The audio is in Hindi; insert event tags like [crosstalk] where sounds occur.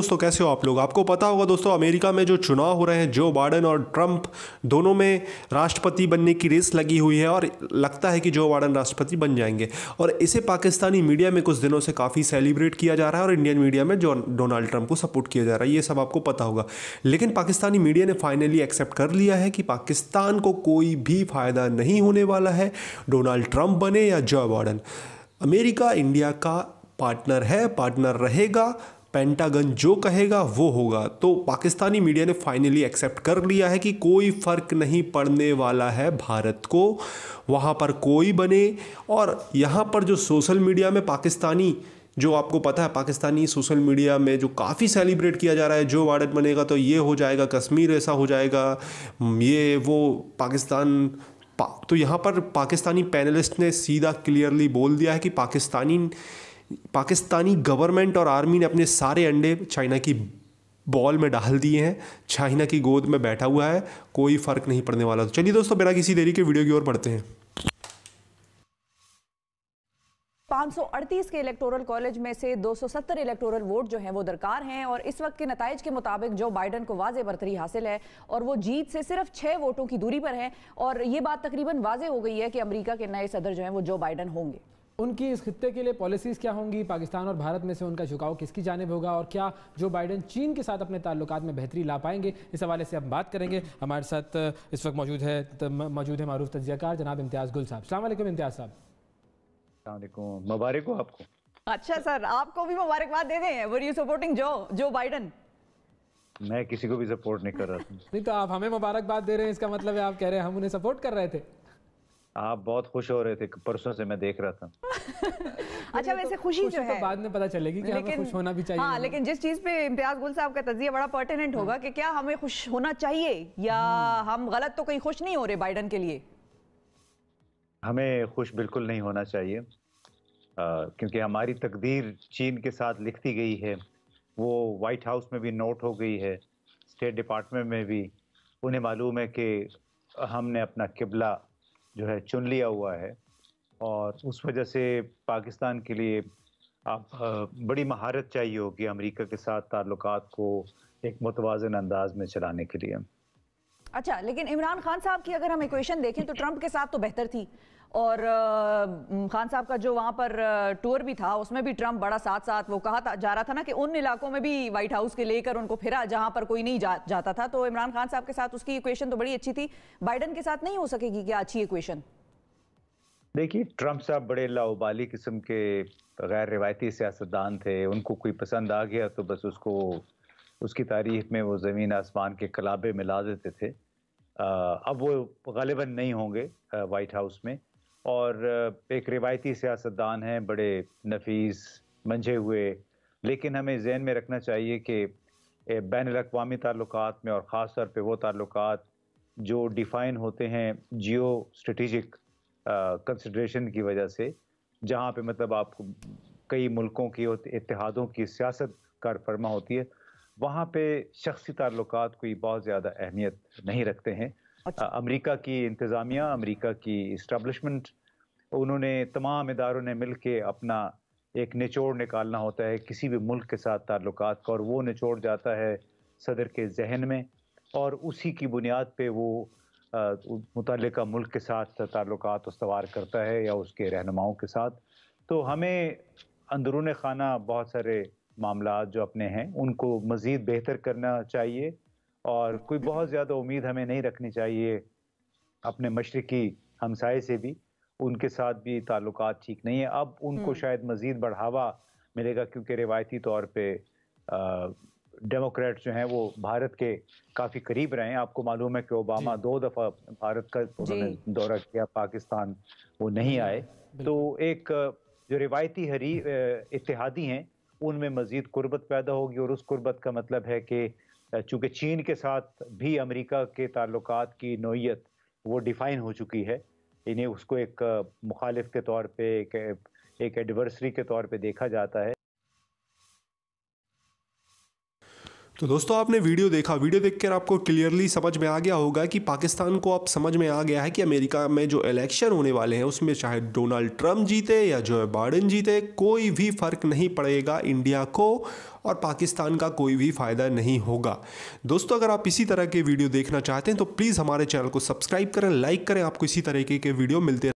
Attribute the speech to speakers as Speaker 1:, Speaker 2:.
Speaker 1: दोस्तों कैसे हो आप लोग आपको पता होगा दोस्तों अमेरिका में जो चुनाव हो रहे हैं जो बाइडन और ट्रंप दोनों में राष्ट्रपति बनने की रेस लगी हुई है और लगता है कि जो बाइडन राष्ट्रपति बन जाएंगे और इसे पाकिस्तानी मीडिया में कुछ दिनों से काफ़ी सेलिब्रेट किया जा रहा है और इंडियन मीडिया में जो डोनाल्ड ट्रंप को सपोर्ट किया जा रहा है ये सब आपको पता होगा लेकिन पाकिस्तानी मीडिया ने फाइनली एक्सेप्ट कर लिया है कि पाकिस्तान को कोई भी फ़ायदा नहीं होने वाला है डोनाल्ड ट्रंप बने या जो बाइडन अमेरिका इंडिया का पार्टनर है पार्टनर रहेगा पेंटागन जो कहेगा वो होगा तो पाकिस्तानी मीडिया ने फाइनली एक्सेप्ट कर लिया है कि कोई फ़र्क नहीं पड़ने वाला है भारत को वहाँ पर कोई बने और यहाँ पर जो सोशल मीडिया में पाकिस्तानी जो आपको पता है पाकिस्तानी सोशल मीडिया में जो काफ़ी सेलिब्रेट किया जा रहा है जो भारत बनेगा तो ये हो जाएगा कश्मीर ऐसा हो जाएगा ये वो पाकिस्तान पा, तो यहाँ पर पाकिस्तानी पैनलिस्ट ने सीधा क्लियरली बोल दिया है कि पाकिस्तानी पाकिस्तानी गवर्नमेंट और आर्मी ने अपने सारे अंडे चाइना की बॉल में डाल दिए हैं चाइना की गोद में बैठा हुआ है कोई फ़र्क नहीं पड़ने वाला तो चलिए दोस्तों बिना किसी देरी के वीडियो की ओर बढ़ते हैं
Speaker 2: 538 के इलेक्टोरल कॉलेज में से 270 इलेक्टोरल वोट जो हैं वो दरकार हैं और इस वक्त के नतज के मुताबिक जो बाइडन को वाज बरतरी हासिल है और वो जीत से सिर्फ छः वोटों की दूरी पर हैं और ये बात तकरीबन वाजे हो गई है कि अमरीका के नए सदर जो हैं वो जो बाइडन होंगे
Speaker 1: उनकी इस खत्े के लिए पॉलिसीज़ क्या होंगी पाकिस्तान और भारत में से उनका झुकाव किसकी जानब होगा और क्या जो बाइडन चीन के साथ अपने ताल्लुक में बेहतरी ला पाएंगे इस हवाले से हम बात करेंगे हमारे साथ इस वक्त मौजूद है मौजूद है मरूफ तजियाकार जनाब इम्तियाज़ गुल साहब अलैक्म इम्तियाज़ साहब
Speaker 3: मुबारक हो आपको
Speaker 2: अच्छा सर आपको भी मुबारकबाद दे दें वर यू सपोर्टिंग जो जो बाइडन
Speaker 3: मैं किसी को भी सपोर्ट नहीं कर रहा
Speaker 1: नहीं तो आप हमें मुबारकबाद दे रहे हैं इसका मतलब है आप कह रहे हैं हम उन्हें सपोर्ट कर रहे थे
Speaker 3: आप बहुत खुश हो रहे थे परसों से मैं देख रहा था
Speaker 2: [laughs] अच्छा वैसे तो खुशी तो, जो है तो
Speaker 1: बाद में पता चलेगी कि हमें खुश होना भी चाहिए
Speaker 2: हाँ, लेकिन जिस चीज पे इम्तियाज गुल साहब का तजिया बड़ा पर्टिनेंट हाँ। होगा कि क्या हमें खुश होना चाहिए या हम्म। हम गलत तो कहीं खुश नहीं हो रहे बाइडन के लिए
Speaker 3: हमें खुश बिल्कुल नहीं होना चाहिए क्योंकि हमारी तकदीर चीन के साथ लिखती गई है वो व्हाइट हाउस में भी नोट हो गई है स्टेट डिपार्टमेंट में भी उन्हें मालूम है कि हमने अपना किबला जो है चुन लिया हुआ है और उस वजह से पाकिस्तान के लिए आप बड़ी महारत चाहिए होगी अमेरिका के साथ ताल्लुक को एक मुतवाजन अंदाज में चलाने के लिए
Speaker 2: अच्छा लेकिन इमरान खान साहब की अगर हम इक्वेशन देखें तो ट्रंप के साथ तो बेहतर थी और खान साहब का जो वहाँ पर टूर भी था उसमें भी ट्रंप बड़ा साथ साथ वो कहा था जा रहा था ना कि उन इलाकों में भी व्हाइट हाउस के लेकर उनको फिरा जहाँ पर कोई नहीं जा, जाता था तो इमरान खान साहब के साथ उसकी इक्वेशन तो बड़ी अच्छी थी बाइडन के साथ नहीं हो सकेगी क्या अच्छी इक्वेशन
Speaker 3: देखिए ट्रंप साहब बड़े लाउबाली किस्म के गैर रिवायती सियासतदान थे उनको कोई पसंद आ गया तो बस उसको उसकी तारीफ में वो ज़मीन आसमान के कलाबे मिला देते थे आ, अब वो गालिबा नहीं होंगे वाइट हाउस में और एक रिवायती सियासतदान हैं बड़े नफीस मंझे हुए लेकिन हमें जहन में रखना चाहिए कि बैन अवी ताल्लुक में और ख़ास तौर पर वो ताल्लुक जो डिफ़ाइन होते हैं जियो स्ट्रेटिजिक कंसिड्रेशन की वजह से जहाँ पे मतलब आप कई मुल्कों की इतिहादों की सियासत कारफरमा होती है वहाँ पे शख्सी ताल्लुक कोई बहुत ज़्यादा अहमियत नहीं रखते हैं अच्छा। अमेरिका की इंतज़ामिया अमेरिका की इस्टबलिशमेंट उन्होंने तमाम इदारों ने मिल के अपना एक निचोड़ निकालना होता है किसी भी मुल्क के साथ ताल्लुक का और वो निचोड़ जाता है सदर के जहन में और उसी की बुनियाद पर वो मुतल मुल्क के साथ ताल्लुक उसवार करता है या उसके रहनुमाओं के साथ तो हमें अंदरून खाना बहुत सारे मामला जो अपने हैं उनको मज़ीद बेहतर करना चाहिए और कोई बहुत ज़्यादा उम्मीद हमें नहीं रखनी चाहिए अपने मशरकी हमसाए से भी उनके साथ भी ताल्लुक ठीक नहीं है अब उनको हम्म। शायद मज़ीद बढ़ावा मिलेगा क्योंकि रिवायती तौर पर डेमोक्रेट जो हैं वो भारत के काफ़ी करीब रहे हैं आपको मालूम है कि ओबामा दो दफ़ा भारत का उन्होंने दौरा किया पाकिस्तान वो नहीं आए तो एक जो रिवायती हरी इतिहादी हैं उनमें मज़ीद कुर्बत पैदा होगी और उस कुर्बत का मतलब है कि चूँकि चीन के साथ भी अमेरिका के ताल्लुक की नोयत वो डिफ़ाइन हो चुकी है इन्हें उसको एक मुखालिफ के तौर पर एक एक एडवर्सरी के तौर पे देखा जाता है
Speaker 1: तो दोस्तों आपने वीडियो देखा वीडियो देखकर आपको क्लियरली समझ में आ गया होगा कि पाकिस्तान को अब समझ में आ गया है कि अमेरिका में जो इलेक्शन होने वाले हैं उसमें चाहे डोनाल्ड ट्रंप जीते या जो है बाइडन जीते कोई भी फ़र्क नहीं पड़ेगा इंडिया को और पाकिस्तान का कोई भी फ़ायदा नहीं होगा दोस्तों अगर आप इसी तरह के वीडियो देखना चाहते हैं तो प्लीज़ हमारे चैनल को सब्सक्राइब करें लाइक करें आपको इसी तरीके के वीडियो मिलते